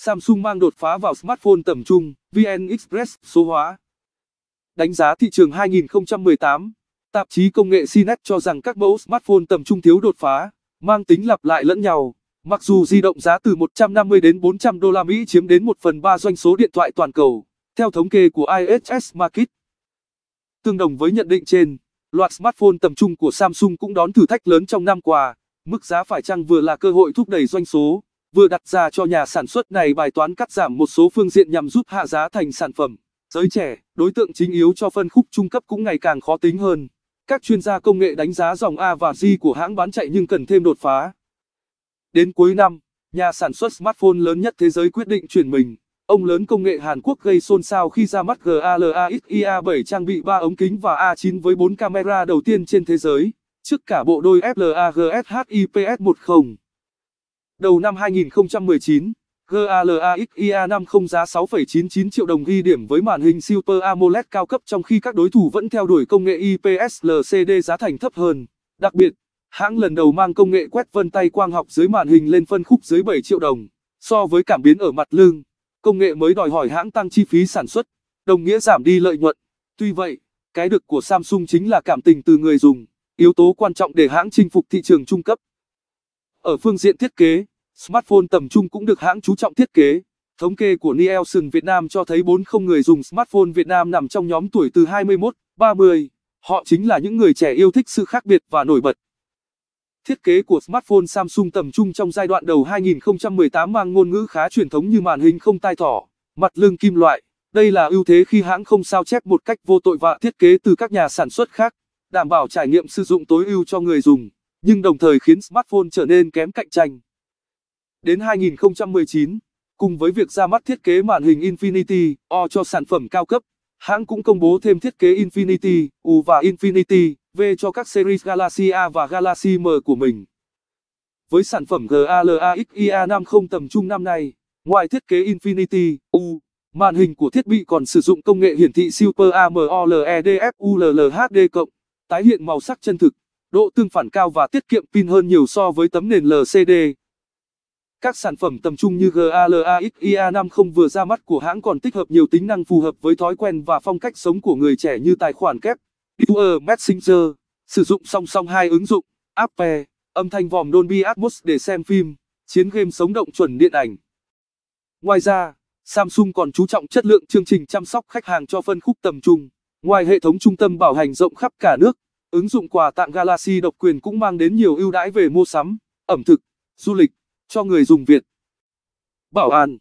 Samsung mang đột phá vào smartphone tầm trung, VN Express số hóa. Đánh giá thị trường 2018, tạp chí công nghệ CNET cho rằng các mẫu smartphone tầm trung thiếu đột phá, mang tính lặp lại lẫn nhau. Mặc dù di động giá từ 150 đến 400 đô la Mỹ chiếm đến 1 phần 3 doanh số điện thoại toàn cầu, theo thống kê của IHS Market. Tương đồng với nhận định trên, loạt smartphone tầm trung của Samsung cũng đón thử thách lớn trong năm qua, mức giá phải chăng vừa là cơ hội thúc đẩy doanh số, vừa đặt ra cho nhà sản xuất này bài toán cắt giảm một số phương diện nhằm giúp hạ giá thành sản phẩm. Giới trẻ, đối tượng chính yếu cho phân khúc trung cấp cũng ngày càng khó tính hơn. Các chuyên gia công nghệ đánh giá dòng A và G của hãng bán chạy nhưng cần thêm đột phá. Đến cuối năm, nhà sản xuất smartphone lớn nhất thế giới quyết định chuyển mình. Ông lớn công nghệ Hàn Quốc gây xôn xao khi ra mắt GALAXIA XIA7 trang bị 3 ống kính và A9 với 4 camera đầu tiên trên thế giới, trước cả bộ đôi FLA 10 Đầu năm 2019, GALAXIA 50 giá 6,99 triệu đồng ghi điểm với màn hình Super AMOLED cao cấp trong khi các đối thủ vẫn theo đuổi công nghệ IPS LCD giá thành thấp hơn. Đặc biệt, hãng lần đầu mang công nghệ quét vân tay quang học dưới màn hình lên phân khúc dưới 7 triệu đồng. So với cảm biến ở mặt lưng, công nghệ mới đòi hỏi hãng tăng chi phí sản xuất, đồng nghĩa giảm đi lợi nhuận. Tuy vậy, cái được của Samsung chính là cảm tình từ người dùng, yếu tố quan trọng để hãng chinh phục thị trường trung cấp. Ở phương diện thiết kế, smartphone tầm trung cũng được hãng chú trọng thiết kế. Thống kê của Nielsen Việt Nam cho thấy 40 người dùng smartphone Việt Nam nằm trong nhóm tuổi từ 21, 30. Họ chính là những người trẻ yêu thích sự khác biệt và nổi bật. Thiết kế của smartphone Samsung tầm trung trong giai đoạn đầu 2018 mang ngôn ngữ khá truyền thống như màn hình không tai thỏ, mặt lưng kim loại. Đây là ưu thế khi hãng không sao chép một cách vô tội vạ thiết kế từ các nhà sản xuất khác, đảm bảo trải nghiệm sử dụng tối ưu cho người dùng nhưng đồng thời khiến smartphone trở nên kém cạnh tranh. Đến 2019, cùng với việc ra mắt thiết kế màn hình Infinity O cho sản phẩm cao cấp, hãng cũng công bố thêm thiết kế Infinity U và Infinity V cho các series Galaxy A và Galaxy M của mình. Với sản phẩm GALAXIA50 tầm trung năm nay, ngoài thiết kế Infinity U, màn hình của thiết bị còn sử dụng công nghệ hiển thị Super AMOLED FULL HD+, tái hiện màu sắc chân thực độ tương phản cao và tiết kiệm pin hơn nhiều so với tấm nền LCD. Các sản phẩm tầm trung như GALAXIA XIA50 vừa ra mắt của hãng còn tích hợp nhiều tính năng phù hợp với thói quen và phong cách sống của người trẻ như tài khoản kép, Twitter Messenger, sử dụng song song hai ứng dụng, App âm thanh vòm Dolby Atmos để xem phim, chiến game sống động chuẩn điện ảnh. Ngoài ra, Samsung còn chú trọng chất lượng chương trình chăm sóc khách hàng cho phân khúc tầm trung. Ngoài hệ thống trung tâm bảo hành rộng khắp cả nước, Ứng dụng quà tặng Galaxy độc quyền cũng mang đến nhiều ưu đãi về mua sắm, ẩm thực, du lịch cho người dùng Việt. Bảo an